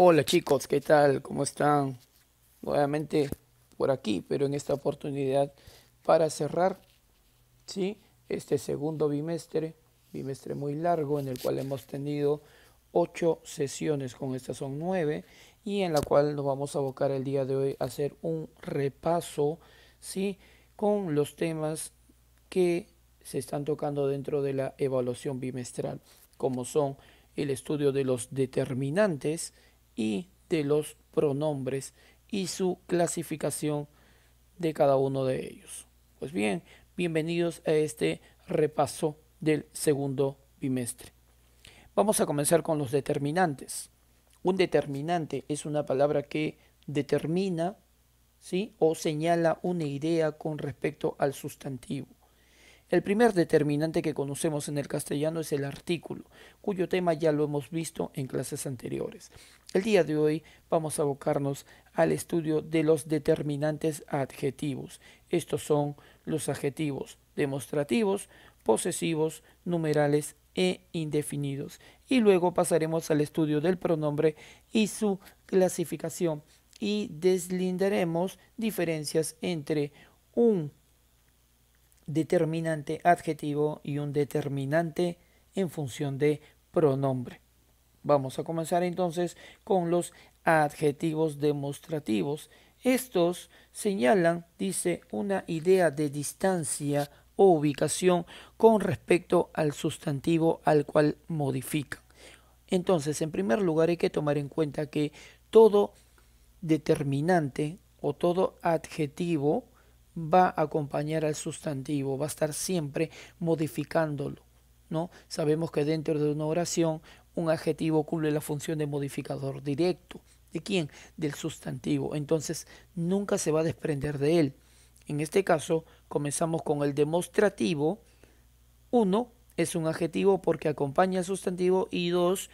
Hola chicos, ¿qué tal? ¿Cómo están? Nuevamente por aquí, pero en esta oportunidad para cerrar ¿sí? este segundo bimestre, bimestre muy largo en el cual hemos tenido ocho sesiones, con estas son nueve, y en la cual nos vamos a abocar el día de hoy a hacer un repaso ¿sí? con los temas que se están tocando dentro de la evaluación bimestral, como son el estudio de los determinantes, y de los pronombres y su clasificación de cada uno de ellos. Pues bien, bienvenidos a este repaso del segundo bimestre. Vamos a comenzar con los determinantes. Un determinante es una palabra que determina ¿sí? o señala una idea con respecto al sustantivo. El primer determinante que conocemos en el castellano es el artículo, cuyo tema ya lo hemos visto en clases anteriores. El día de hoy vamos a abocarnos al estudio de los determinantes adjetivos. Estos son los adjetivos demostrativos, posesivos, numerales e indefinidos. Y luego pasaremos al estudio del pronombre y su clasificación y deslindaremos diferencias entre un determinante adjetivo y un determinante en función de pronombre. Vamos a comenzar entonces con los adjetivos demostrativos. Estos señalan, dice, una idea de distancia o ubicación con respecto al sustantivo al cual modifica Entonces, en primer lugar hay que tomar en cuenta que todo determinante o todo adjetivo va a acompañar al sustantivo, va a estar siempre modificándolo. ¿no? Sabemos que dentro de una oración un adjetivo cumple la función de modificador directo. ¿De quién? Del sustantivo. Entonces nunca se va a desprender de él. En este caso comenzamos con el demostrativo. Uno es un adjetivo porque acompaña al sustantivo y dos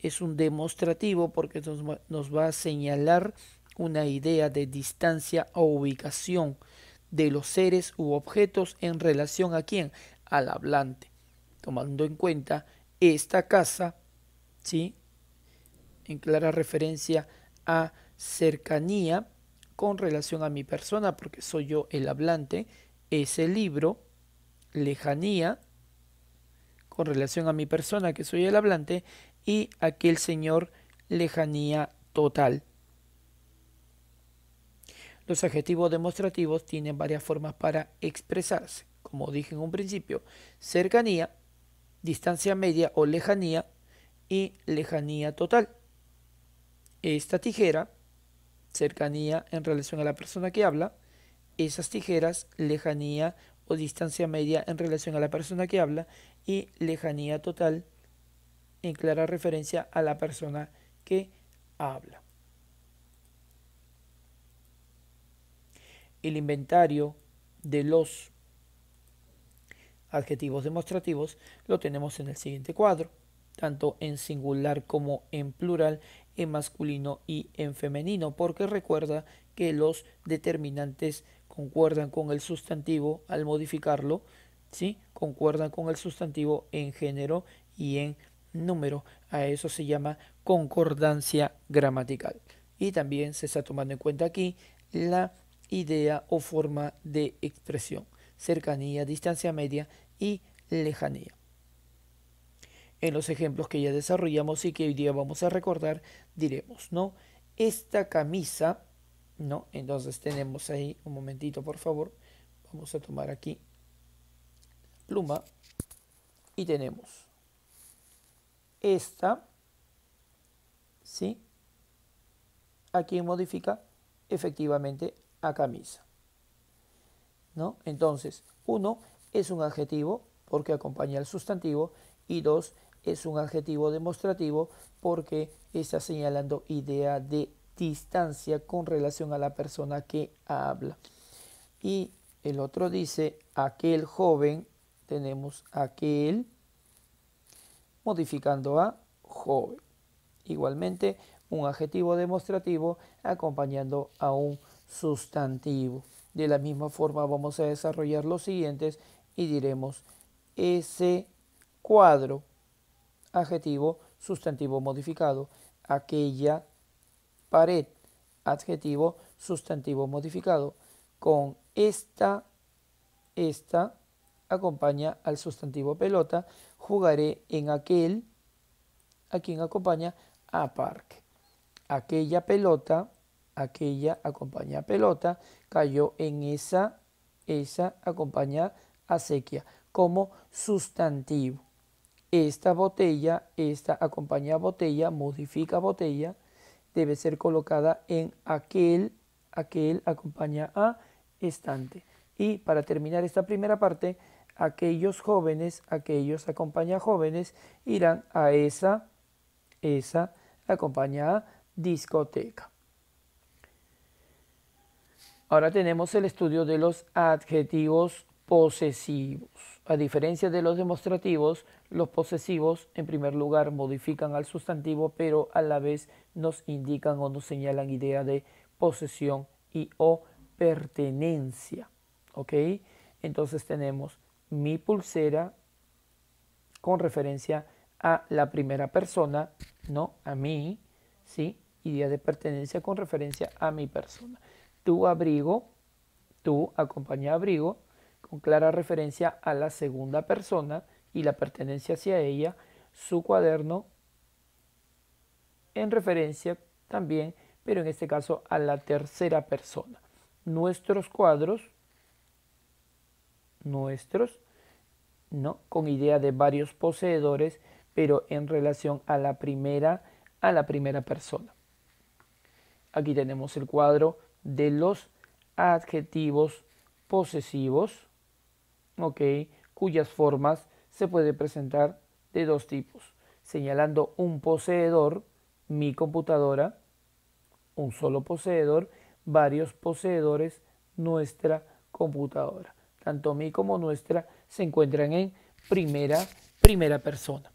es un demostrativo porque nos va a señalar una idea de distancia o ubicación de los seres u objetos en relación a quién? Al hablante. Tomando en cuenta esta casa, ¿sí? En clara referencia a cercanía con relación a mi persona, porque soy yo el hablante, ese libro, lejanía, con relación a mi persona, que soy el hablante, y aquel señor, lejanía total. Los adjetivos demostrativos tienen varias formas para expresarse, como dije en un principio, cercanía, distancia media o lejanía y lejanía total. Esta tijera, cercanía en relación a la persona que habla, esas tijeras, lejanía o distancia media en relación a la persona que habla y lejanía total en clara referencia a la persona que habla. el inventario de los adjetivos demostrativos lo tenemos en el siguiente cuadro, tanto en singular como en plural, en masculino y en femenino, porque recuerda que los determinantes concuerdan con el sustantivo al modificarlo, ¿sí? concuerdan con el sustantivo en género y en número. A eso se llama concordancia gramatical. Y también se está tomando en cuenta aquí la idea o forma de expresión, cercanía, distancia media y lejanía. En los ejemplos que ya desarrollamos y que hoy día vamos a recordar, diremos, ¿no? Esta camisa, ¿no? Entonces tenemos ahí, un momentito por favor, vamos a tomar aquí pluma y tenemos esta, ¿sí? Aquí modifica? Efectivamente a camisa. ¿No? Entonces, uno es un adjetivo porque acompaña al sustantivo y dos es un adjetivo demostrativo porque está señalando idea de distancia con relación a la persona que habla. Y el otro dice aquel joven, tenemos aquel modificando a joven. Igualmente, un adjetivo demostrativo acompañando a un sustantivo. De la misma forma vamos a desarrollar los siguientes y diremos ese cuadro, adjetivo, sustantivo modificado, aquella pared, adjetivo, sustantivo modificado, con esta, esta, acompaña al sustantivo pelota, jugaré en aquel, a quien acompaña a parque. Aquella pelota aquella acompaña pelota cayó en esa, esa acompaña acequia como sustantivo. Esta botella, esta acompaña botella, modifica botella, debe ser colocada en aquel, aquel acompaña a estante. Y para terminar esta primera parte, aquellos jóvenes, aquellos acompaña jóvenes, irán a esa, esa acompaña discoteca. Ahora tenemos el estudio de los adjetivos posesivos. A diferencia de los demostrativos, los posesivos en primer lugar modifican al sustantivo, pero a la vez nos indican o nos señalan idea de posesión y o pertenencia. ¿Ok? Entonces tenemos mi pulsera con referencia a la primera persona, ¿no? A mí, ¿sí? Idea de pertenencia con referencia a mi persona tu abrigo, tu acompaña abrigo, con clara referencia a la segunda persona y la pertenencia hacia ella, su cuaderno, en referencia también, pero en este caso a la tercera persona. Nuestros cuadros, nuestros, ¿no? Con idea de varios poseedores, pero en relación a la primera, a la primera persona. Aquí tenemos el cuadro de los adjetivos posesivos, ¿ok? cuyas formas se puede presentar de dos tipos, señalando un poseedor, mi computadora, un solo poseedor, varios poseedores, nuestra computadora. Tanto mi como nuestra se encuentran en primera, primera persona.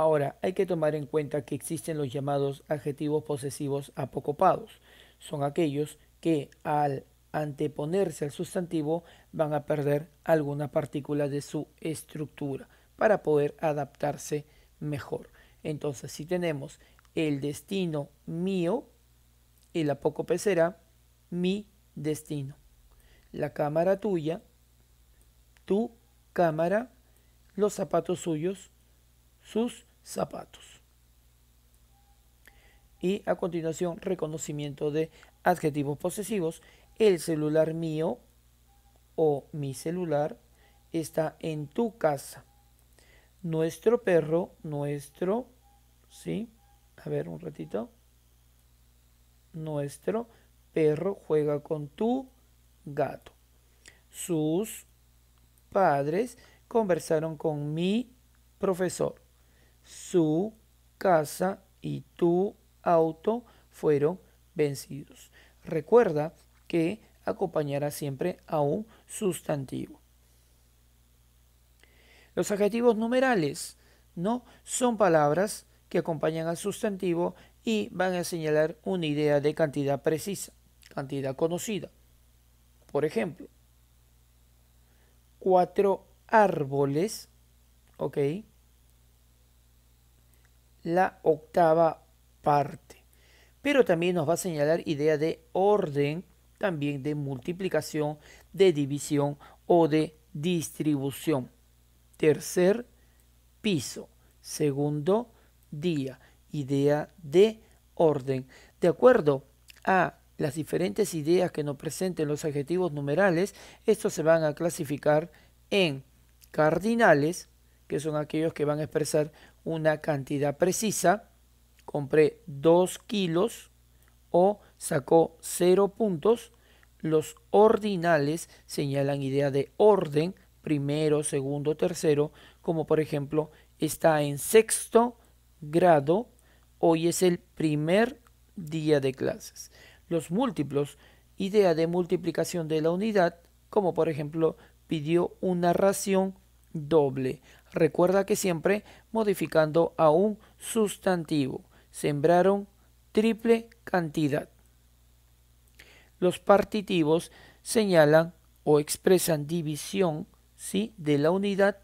Ahora, hay que tomar en cuenta que existen los llamados adjetivos posesivos apocopados. Son aquellos que al anteponerse al sustantivo van a perder alguna partícula de su estructura para poder adaptarse mejor. Entonces, si tenemos el destino mío, el apócope será mi destino. La cámara tuya, tu cámara, los zapatos suyos, sus zapatos. Y a continuación, reconocimiento de adjetivos posesivos. El celular mío o mi celular está en tu casa. Nuestro perro, nuestro, ¿sí? A ver, un ratito. Nuestro perro juega con tu gato. Sus padres conversaron con mi profesor su casa y tu auto fueron vencidos. Recuerda que acompañará siempre a un sustantivo. Los adjetivos numerales no son palabras que acompañan al sustantivo y van a señalar una idea de cantidad precisa, cantidad conocida. Por ejemplo, cuatro árboles, ¿ok? la octava parte. Pero también nos va a señalar idea de orden, también de multiplicación, de división o de distribución. Tercer piso, segundo día, idea de orden. De acuerdo a las diferentes ideas que nos presenten los adjetivos numerales, estos se van a clasificar en cardinales, que son aquellos que van a expresar una cantidad precisa, compré 2 kilos o sacó 0 puntos, los ordinales señalan idea de orden, primero, segundo, tercero, como por ejemplo está en sexto grado, hoy es el primer día de clases. Los múltiplos, idea de multiplicación de la unidad, como por ejemplo pidió una ración doble. Recuerda que siempre modificando a un sustantivo. Sembraron triple cantidad. Los partitivos señalan o expresan división de la unidad.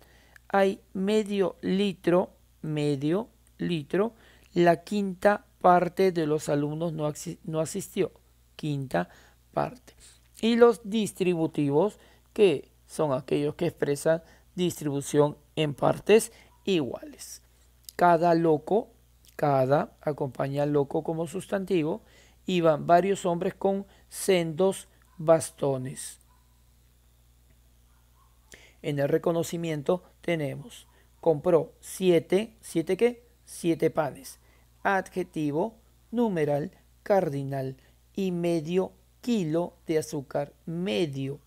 Hay medio litro, medio litro, la quinta parte de los alumnos no, no asistió. Quinta parte. Y los distributivos, que son aquellos que expresan distribución en partes iguales. Cada loco, cada acompaña al loco como sustantivo, iban varios hombres con sendos bastones. En el reconocimiento tenemos, compró siete, ¿siete qué? Siete panes. Adjetivo, numeral, cardinal y medio kilo de azúcar. Medio.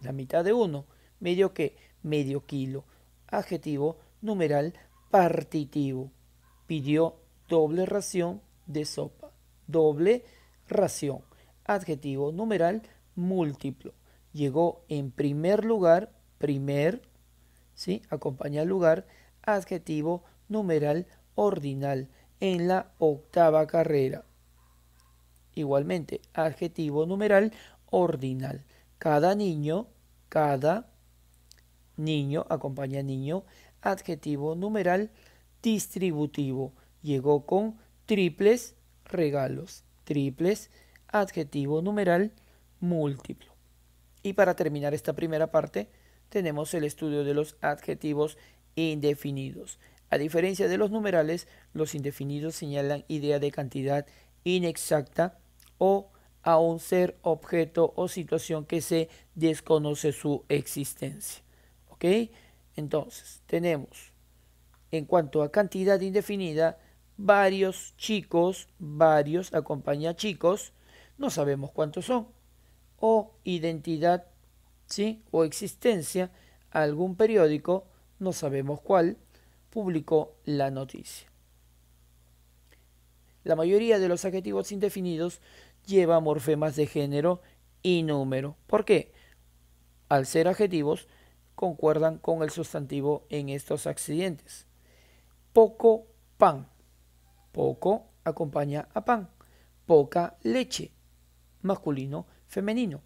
La mitad de uno. ¿Medio qué? Medio kilo adjetivo, numeral, partitivo. Pidió doble ración de sopa. Doble ración. Adjetivo, numeral, múltiplo. Llegó en primer lugar, primer, ¿sí? Acompaña al lugar, adjetivo, numeral, ordinal, en la octava carrera. Igualmente, adjetivo, numeral, ordinal. Cada niño, cada niño, acompaña niño, adjetivo, numeral, distributivo. Llegó con triples regalos, triples, adjetivo, numeral, múltiplo. Y para terminar esta primera parte, tenemos el estudio de los adjetivos indefinidos. A diferencia de los numerales, los indefinidos señalan idea de cantidad inexacta o a un ser, objeto o situación que se desconoce su existencia. ¿Ok? Entonces, tenemos en cuanto a cantidad indefinida, varios chicos, varios acompaña chicos, no sabemos cuántos son, o identidad, ¿sí? O existencia, algún periódico, no sabemos cuál, publicó la noticia. La mayoría de los adjetivos indefinidos lleva morfemas de género y número. ¿Por qué? Al ser adjetivos, concuerdan con el sustantivo en estos accidentes. Poco pan. Poco acompaña a pan. Poca leche. Masculino, femenino.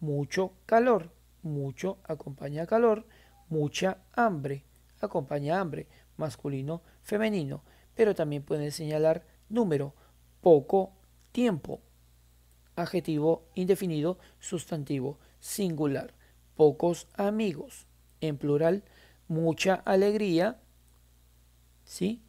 Mucho calor. Mucho acompaña a calor. Mucha hambre. Acompaña hambre. Masculino, femenino. Pero también pueden señalar número. Poco tiempo. Adjetivo indefinido, sustantivo singular. Pocos amigos en plural, mucha alegría, ¿sí?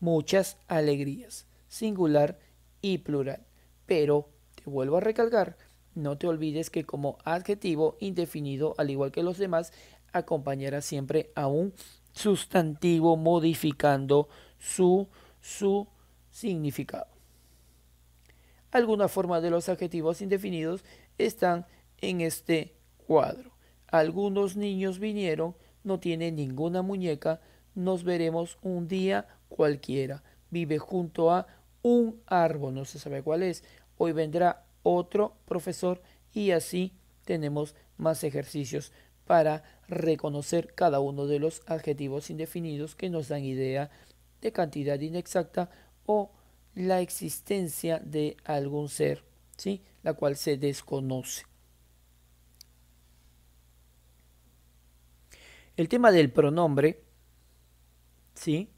Muchas alegrías, singular y plural. Pero, te vuelvo a recalcar, no te olvides que como adjetivo indefinido, al igual que los demás, acompañará siempre a un sustantivo modificando su, su significado. Algunas formas de los adjetivos indefinidos están en este cuadro. Algunos niños vinieron, no tiene ninguna muñeca, nos veremos un día cualquiera. Vive junto a un árbol, no se sabe cuál es. Hoy vendrá otro profesor y así tenemos más ejercicios para reconocer cada uno de los adjetivos indefinidos que nos dan idea de cantidad inexacta o la existencia de algún ser, ¿sí? la cual se desconoce. El tema del pronombre, ¿sí?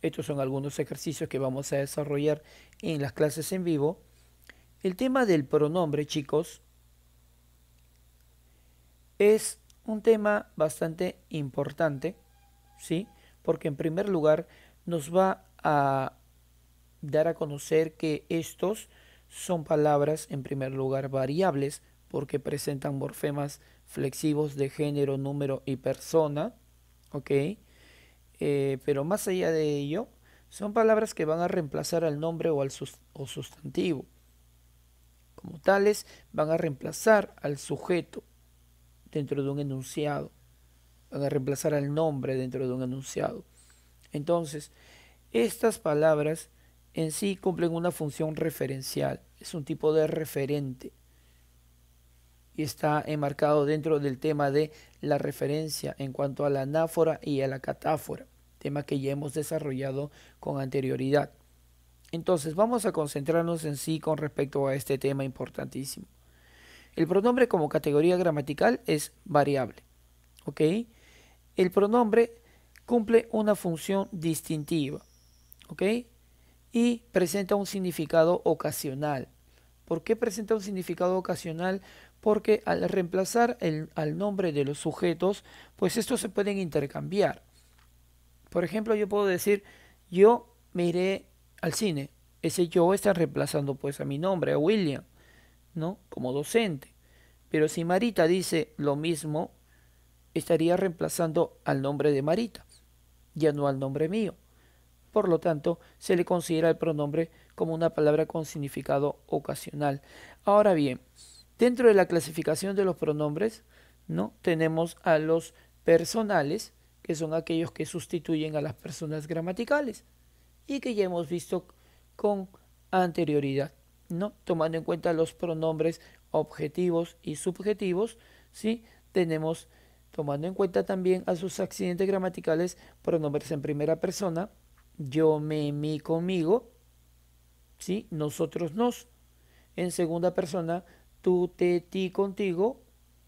Estos son algunos ejercicios que vamos a desarrollar en las clases en vivo. El tema del pronombre, chicos, es un tema bastante importante, ¿sí? Porque en primer lugar nos va a dar a conocer que estos son palabras, en primer lugar, variables, porque presentan morfemas flexivos de género, número y persona. Eh, pero más allá de ello, son palabras que van a reemplazar al nombre o al o sustantivo. Como tales, van a reemplazar al sujeto dentro de un enunciado. Van a reemplazar al nombre dentro de un enunciado. Entonces, estas palabras en sí cumplen una función referencial. Es un tipo de referente está enmarcado dentro del tema de la referencia en cuanto a la anáfora y a la catáfora, tema que ya hemos desarrollado con anterioridad. Entonces vamos a concentrarnos en sí con respecto a este tema importantísimo. El pronombre como categoría gramatical es variable. ¿ok? El pronombre cumple una función distintiva ¿ok? y presenta un significado ocasional. ¿Por qué presenta un significado ocasional? porque al reemplazar el, al nombre de los sujetos, pues estos se pueden intercambiar. Por ejemplo, yo puedo decir, yo me iré al cine. Ese yo está reemplazando pues a mi nombre, a William, ¿no? Como docente. Pero si Marita dice lo mismo, estaría reemplazando al nombre de Marita, ya no al nombre mío. Por lo tanto, se le considera el pronombre como una palabra con significado ocasional. Ahora bien, Dentro de la clasificación de los pronombres, ¿no? Tenemos a los personales, que son aquellos que sustituyen a las personas gramaticales y que ya hemos visto con anterioridad, ¿no? Tomando en cuenta los pronombres objetivos y subjetivos, ¿sí? Tenemos, tomando en cuenta también a sus accidentes gramaticales, pronombres en primera persona, yo, me, mi, conmigo, ¿sí? Nosotros, nos. En segunda persona, tú, te, ti, contigo,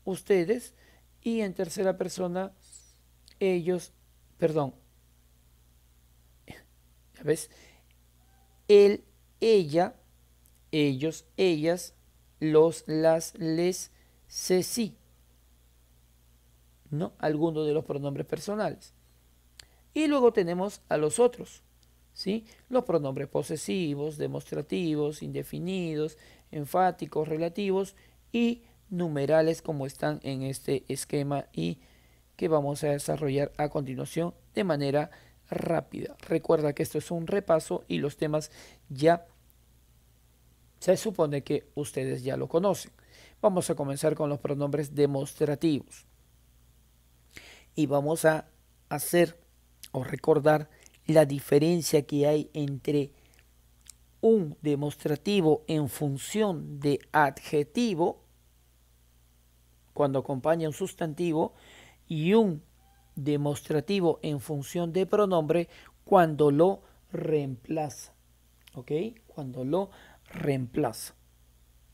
ustedes, y en tercera persona, ellos, perdón, ¿ya ves? Él, ella, ellos, ellas, los, las, les, se, sí. ¿No? Alguno de los pronombres personales. Y luego tenemos a los otros, ¿sí? Los pronombres posesivos, demostrativos, indefinidos, enfáticos, relativos y numerales como están en este esquema y que vamos a desarrollar a continuación de manera rápida. Recuerda que esto es un repaso y los temas ya se supone que ustedes ya lo conocen. Vamos a comenzar con los pronombres demostrativos. Y vamos a hacer o recordar la diferencia que hay entre un demostrativo en función de adjetivo, cuando acompaña un sustantivo, y un demostrativo en función de pronombre cuando lo reemplaza. ¿Ok? Cuando lo reemplaza.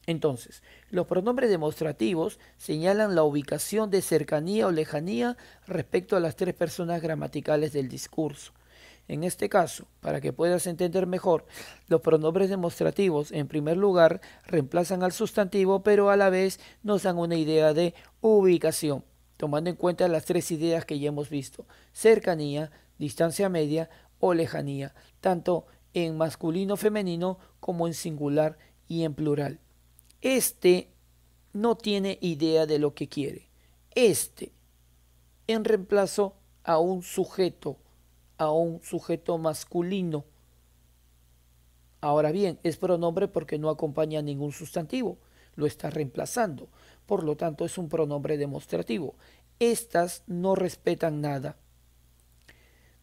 Entonces, los pronombres demostrativos señalan la ubicación de cercanía o lejanía respecto a las tres personas gramaticales del discurso. En este caso, para que puedas entender mejor, los pronombres demostrativos en primer lugar reemplazan al sustantivo, pero a la vez nos dan una idea de ubicación, tomando en cuenta las tres ideas que ya hemos visto, cercanía, distancia media o lejanía, tanto en masculino femenino como en singular y en plural. Este no tiene idea de lo que quiere. Este, en reemplazo a un sujeto a un sujeto masculino. Ahora bien, es pronombre porque no acompaña ningún sustantivo, lo está reemplazando. Por lo tanto, es un pronombre demostrativo. Estas no respetan nada.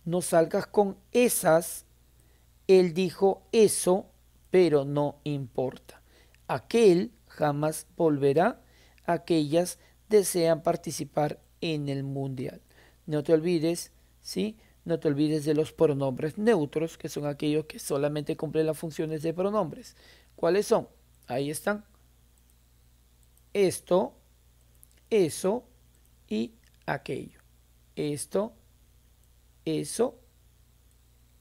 No salgas con esas. Él dijo eso, pero no importa. Aquel jamás volverá. Aquellas desean participar en el mundial. No te olvides, ¿sí? No te olvides de los pronombres neutros, que son aquellos que solamente cumplen las funciones de pronombres. ¿Cuáles son? Ahí están. Esto, eso y aquello. Esto, eso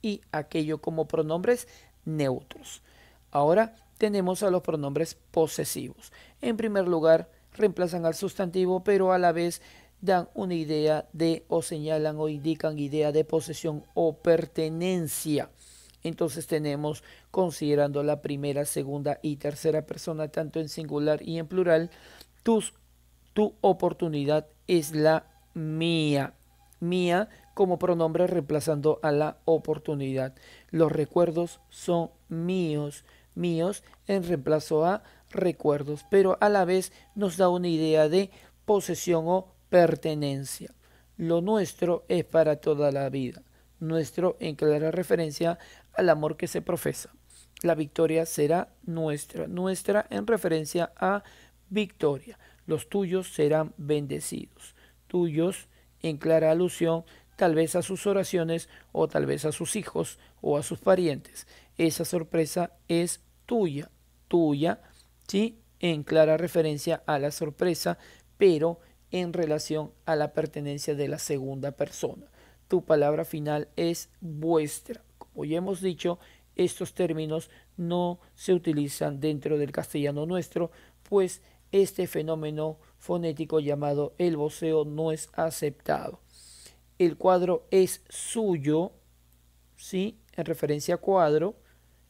y aquello como pronombres neutros. Ahora tenemos a los pronombres posesivos. En primer lugar, reemplazan al sustantivo, pero a la vez dan una idea de o señalan o indican idea de posesión o pertenencia. Entonces tenemos, considerando la primera, segunda y tercera persona, tanto en singular y en plural, tus, tu oportunidad es la mía. Mía como pronombre reemplazando a la oportunidad. Los recuerdos son míos, míos en reemplazo a recuerdos, pero a la vez nos da una idea de posesión o pertenencia. Lo nuestro es para toda la vida, nuestro en clara referencia al amor que se profesa. La victoria será nuestra, nuestra en referencia a victoria. Los tuyos serán bendecidos, tuyos en clara alusión tal vez a sus oraciones o tal vez a sus hijos o a sus parientes. Esa sorpresa es tuya, tuya, ¿sí? En clara referencia a la sorpresa, pero en relación a la pertenencia de la segunda persona. Tu palabra final es vuestra. Como ya hemos dicho, estos términos no se utilizan dentro del castellano nuestro, pues este fenómeno fonético llamado el voceo no es aceptado. El cuadro es suyo, ¿sí? En referencia a cuadro,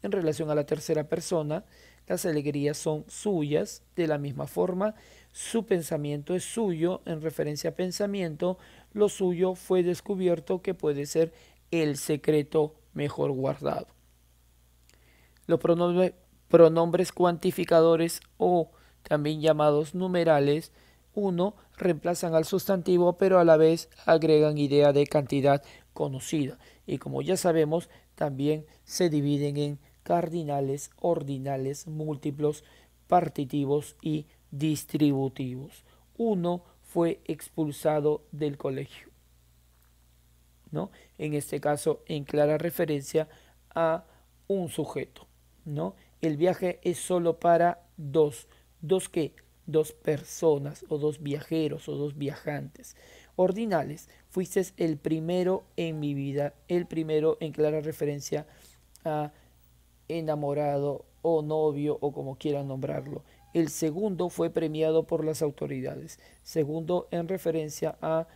en relación a la tercera persona, las alegrías son suyas, de la misma forma, su pensamiento es suyo, en referencia a pensamiento, lo suyo fue descubierto que puede ser el secreto mejor guardado. Los pronombres cuantificadores o también llamados numerales uno, reemplazan al sustantivo pero a la vez agregan idea de cantidad conocida y como ya sabemos también se dividen en cardinales, ordinales, múltiplos, partitivos y distributivos. Uno fue expulsado del colegio. ¿no? En este caso, en clara referencia a un sujeto. ¿no? El viaje es solo para dos. ¿Dos qué? Dos personas o dos viajeros o dos viajantes. Ordinales, fuiste el primero en mi vida, el primero en clara referencia a enamorado o novio o como quieran nombrarlo el segundo fue premiado por las autoridades. Segundo en referencia a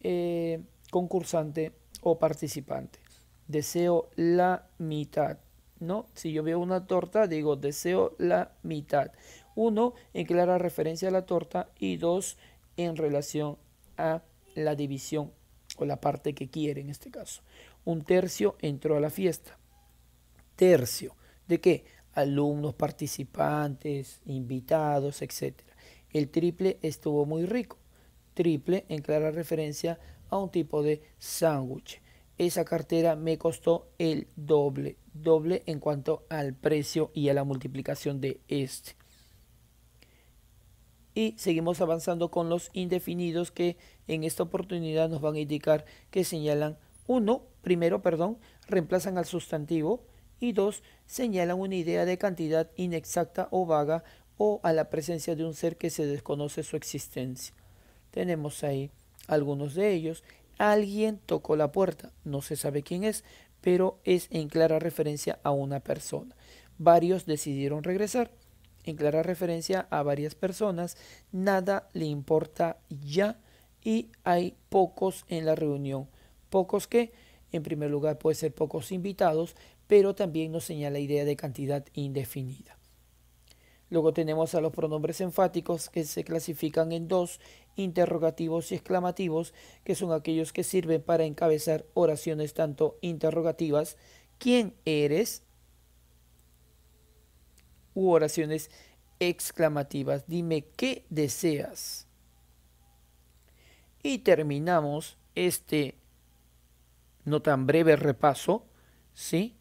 eh, concursante o participante. Deseo la mitad. ¿no? Si yo veo una torta, digo deseo la mitad. Uno, en clara referencia a la torta y dos, en relación a la división o la parte que quiere en este caso. Un tercio entró a la fiesta. Tercio. ¿De qué? alumnos, participantes, invitados, etc. El triple estuvo muy rico. Triple en clara referencia a un tipo de sándwich. Esa cartera me costó el doble, doble en cuanto al precio y a la multiplicación de este. Y seguimos avanzando con los indefinidos que en esta oportunidad nos van a indicar que señalan uno, primero, perdón, reemplazan al sustantivo, y dos, señalan una idea de cantidad inexacta o vaga o a la presencia de un ser que se desconoce su existencia. Tenemos ahí algunos de ellos. Alguien tocó la puerta, no se sabe quién es, pero es en clara referencia a una persona. Varios decidieron regresar, en clara referencia a varias personas. Nada le importa ya y hay pocos en la reunión. Pocos que, en primer lugar, puede ser pocos invitados, pero también nos señala idea de cantidad indefinida. Luego tenemos a los pronombres enfáticos que se clasifican en dos, interrogativos y exclamativos, que son aquellos que sirven para encabezar oraciones tanto interrogativas, ¿quién eres? u oraciones exclamativas, dime qué deseas. Y terminamos este no tan breve repaso, ¿sí?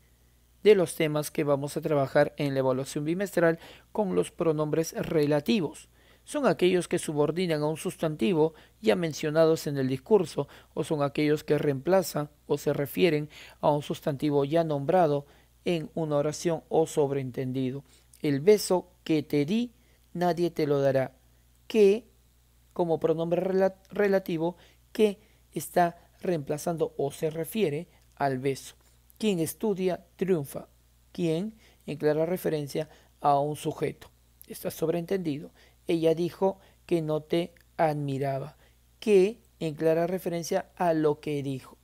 de los temas que vamos a trabajar en la evaluación bimestral con los pronombres relativos. Son aquellos que subordinan a un sustantivo ya mencionados en el discurso o son aquellos que reemplazan o se refieren a un sustantivo ya nombrado en una oración o sobreentendido. El beso que te di, nadie te lo dará. Que, como pronombre relativo, que está reemplazando o se refiere al beso. Quien estudia triunfa. Quien en clara referencia a un sujeto. Está sobreentendido. Ella dijo que no te admiraba. Que en clara referencia a lo que dijo.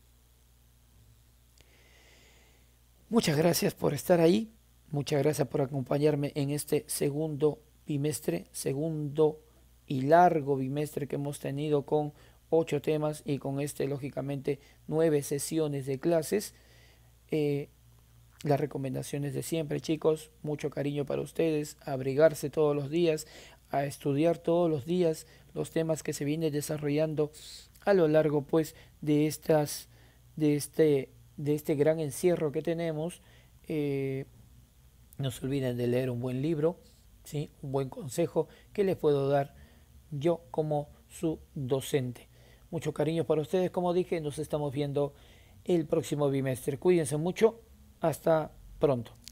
Muchas gracias por estar ahí. Muchas gracias por acompañarme en este segundo bimestre, segundo y largo bimestre que hemos tenido con ocho temas y con este, lógicamente, nueve sesiones de clases. Eh, las recomendaciones de siempre, chicos. Mucho cariño para ustedes. Abrigarse todos los días, a estudiar todos los días los temas que se vienen desarrollando a lo largo, pues, de estas, de este, de este gran encierro que tenemos. Eh, no se olviden de leer un buen libro, sí, un buen consejo que les puedo dar yo como su docente. Mucho cariño para ustedes, como dije, nos estamos viendo el próximo bimestre. Cuídense mucho. Hasta pronto.